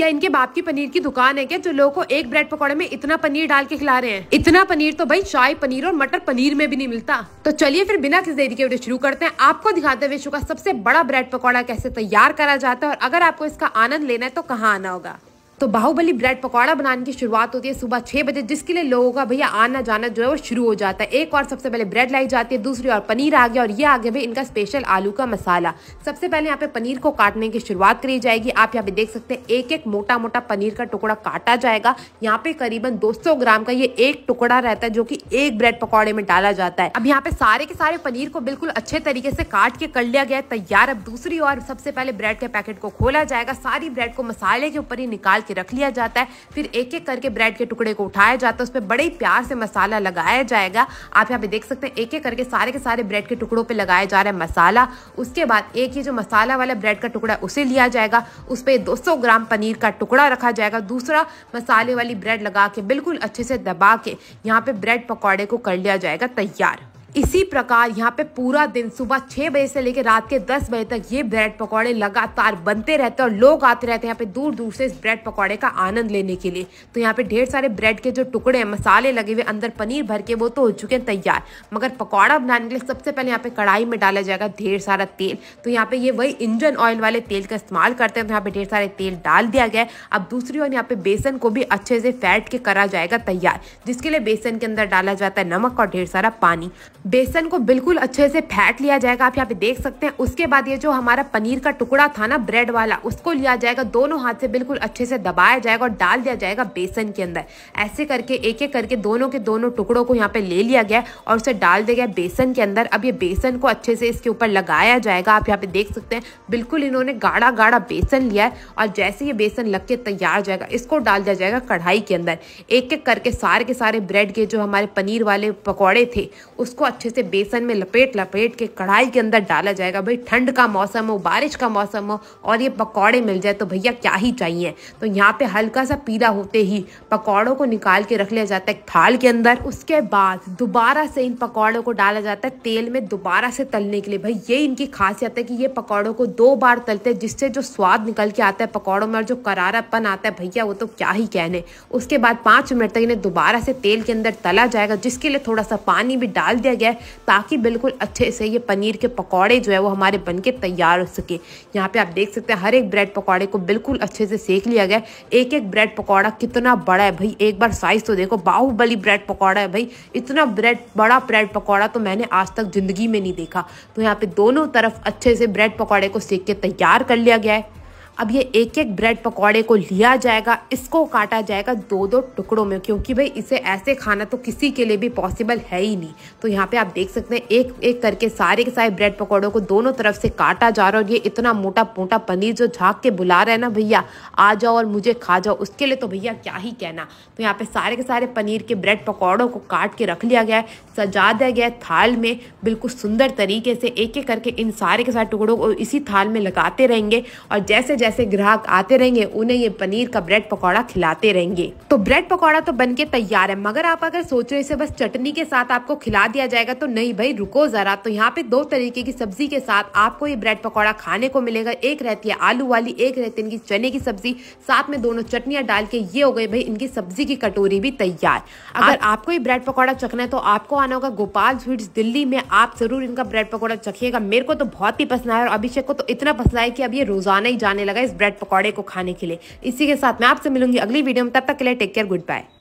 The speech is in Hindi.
क्या इनके बाप की पनीर की दुकान है क्या जो लोगों को एक ब्रेड पकौड़े में इतना पनीर डाल के खिला रहे हैं इतना पनीर तो भाई चाय पनीर और मटर पनीर में भी नहीं मिलता तो चलिए फिर बिना किसी देरी के वीडियो शुरू करते हैं आपको दिखाते हैं विश्व का सबसे बड़ा ब्रेड पकौड़ा कैसे तैयार करा जाता है और अगर आपको इसका आनंद लेना है तो कहाँ आना होगा तो बाहुबली ब्रेड पकौड़ा बनाने की शुरुआत होती है सुबह छः बजे जिसके लिए लोगों का भैया आना जाना जो है वो शुरू हो जाता है एक और सबसे पहले ब्रेड लाई जाती है दूसरी और पनीर आ गया और ये आ गया भाई इनका स्पेशल आलू का मसाला सबसे पहले यहाँ पे पनीर को काटने की शुरुआत करी जाएगी आप यहाँ पे देख सकते हैं एक एक मोटा मोटा पनीर का टुकड़ा काटा जाएगा यहाँ पे करीबन दो ग्राम का ये एक टुकड़ा रहता है जो की एक ब्रेड पकौड़े में डाला जाता है अब यहाँ पे सारे के सारे पनीर को बिल्कुल अच्छे तरीके से काट के कर लिया गया है तैयार अब दूसरी और सबसे पहले ब्रेड के पैकेट को खोला जाएगा सारी ब्रेड को मसाले के ऊपर ही निकाल के रख लिया जाता है फिर एक एक करके ब्रेड के टुकड़े को उठाया जाता है उस पर बड़े प्यार से मसाला लगाया जाएगा आप यहाँ पे देख सकते हैं एक एक करके सारे के सारे ब्रेड के टुकड़ों पर लगाया जा रहा है मसाला उसके बाद एक ही जो मसाला वाला ब्रेड का टुकड़ा उसे लिया जाएगा उस पर दो ग्राम पनीर का टुकड़ा रखा जाएगा दूसरा मसाले वाली ब्रेड लगा के बिल्कुल अच्छे से दबा के यहाँ पे ब्रेड पकौड़े को कर लिया जाएगा तैयार इसी प्रकार यहाँ पे पूरा दिन सुबह छः बजे से लेकर रात के दस बजे तक ये ब्रेड पकौड़े लगातार बनते रहते हैं और लोग आते रहते हैं यहाँ पे दूर दूर से इस ब्रेड पकौड़े का आनंद लेने के लिए तो यहाँ पे ढेर सारे ब्रेड के जो टुकड़े हैं मसाले लगे हुए अंदर पनीर भर के वो तो हो चुके हैं तैयार मगर पकौड़ा बनाने के लिए सबसे पहले यहाँ पे कढ़ाई में डाला जाएगा ढेर सारा तेल तो यहाँ पे ये वही इंजन ऑयल वाले तेल का इस्तेमाल करते हैं तो यहाँ पे ढेर सारे तेल डाल दिया गया अब दूसरी ओर यहाँ पे बेसन को भी अच्छे से फैट के करा जाएगा तैयार जिसके लिए बेसन के अंदर डाला जाता है नमक और ढेर सारा पानी बेसन को बिल्कुल अच्छे से फैट लिया जाएगा आप यहाँ पे देख सकते हैं उसके बाद ये जो हमारा पनीर का टुकड़ा था ना ब्रेड वाला उसको लिया जाएगा दोनों हाथ से बिल्कुल अच्छे से दबाया जाएगा और डाल दिया जाएगा बेसन के अंदर ऐसे करके एक एक करके दोनों के दोनों टुकड़ों को यहाँ पे ले लिया गया और उसे डाल दिया गया बेसन के अंदर अब ये बेसन को अच्छे से इसके ऊपर लगाया जाएगा आप यहाँ पे देख सकते हैं बिल्कुल इन्होंने गाढ़ा गाढ़ा बेसन लिया है और जैसे ये बेसन लग के तैयार जाएगा इसको डाल दिया जाएगा कढ़ाई के अंदर एक एक करके सारे के सारे ब्रेड के जो हमारे पनीर वाले पकौड़े थे उसको अच्छे से बेसन में लपेट लपेट के कढ़ाई के अंदर डाला जाएगा भाई ठंड का मौसम हो बारिश का मौसम हो और ये पकौड़े मिल जाए तो भैया क्या ही चाहिए तो यहाँ पे हल्का सा पीला होते ही पकौड़ों को निकाल के रख लिया जाता है थाल के अंदर उसके बाद दोबारा से इन पकौड़ों को डाला जाता है तेल में दोबारा से तलने के लिए भाई ये इनकी खासियत है कि ये पकौड़ों को दो बार तलते हैं जिससे जो स्वाद निकल के आता है पकौड़ों में और जो करारापन आता है भैया वो तो क्या ही कहने उसके बाद पाँच मिनट तक इन्हें दोबारा से तेल के अंदर तला जाएगा जिसके लिए थोड़ा सा पानी भी डाल दिया गया है ताकि बिल्कुल अच्छे से ये पनीर के पकौड़े जो है वो हमारे बन के तैयार हो सके यहाँ पे आप देख सकते हैं हर एक ब्रेड पकौड़े को बिल्कुल अच्छे से सेक लिया गया एक एक ब्रेड पकौड़ा कितना बड़ा है भाई एक बार साइज़ तो देखो बाहुबली ब्रेड पकौड़ा है भाई इतना ब्रेड बड़ा ब्रेड पकौड़ा तो मैंने आज तक ज़िंदगी में नहीं देखा तो यहाँ पे दोनों तरफ अच्छे से ब्रेड पकौड़े को सेक के तैयार कर लिया गया है अब ये एक एक ब्रेड पकौड़े को लिया जाएगा इसको काटा जाएगा दो दो टुकड़ों में क्योंकि भाई इसे ऐसे खाना तो किसी के लिए भी पॉसिबल है ही नहीं तो यहाँ पे आप देख सकते हैं एक एक करके सारे के सारे ब्रेड पकौड़ों को दोनों तरफ से काटा जा रहा है और ये इतना मोटा मोटा पनीर जो झाँक के बुला रहे हैं ना भैया आ जाओ और मुझे खा जाओ उसके लिए तो भैया क्या ही कहना तो यहाँ पर सारे के सारे पनीर के ब्रेड पकौड़ों को काट के रख लिया गया है सजा दिया गया है थाल में बिल्कुल सुंदर तरीके से एक एक करके इन सारे के सारे टुकड़ों को इसी थाल में लगाते रहेंगे और जैसे जैसे जैसे ग्राहक आते रहेंगे उन्हें ये पनीर का ब्रेड पकौड़ा खिलाते रहेंगे तो ब्रेड पकौड़ा तो बन तैयार है मगर आप अगर सोच रहे इसे बस चटनी के साथ आपको खिला दिया जाएगा तो नहीं भाई रुको जरा तो यहाँ पे दो तरीके की सब्जी के साथ आपको ये ब्रेड पकौड़ा खाने को मिलेगा एक रहती है आलू वाली एक रहती है इनकी चने की सब्जी साथ में दोनों चटनियां डाल के ये हो गई भाई इनकी सब्जी की कटोरी भी तैयार अगर आपको ये ब्रेड पकौड़ा चखना है तो आपको आना होगा गोपाल स्वीट दिल्ली में आप जरूर इनका ब्रेड पकौड़ा चखिएगा मेरे को तो बहुत ही पसंद आया और अभिषेक को तो इतना पसंद आया कि अब ये रोजाना ही जाने लगा इस ब्रेड पकौड़े को खाने के लिए इसी के साथ मैं आपसे मिलूंगी अगली वीडियो में तब तक के लिए टेक केयर गुड बाय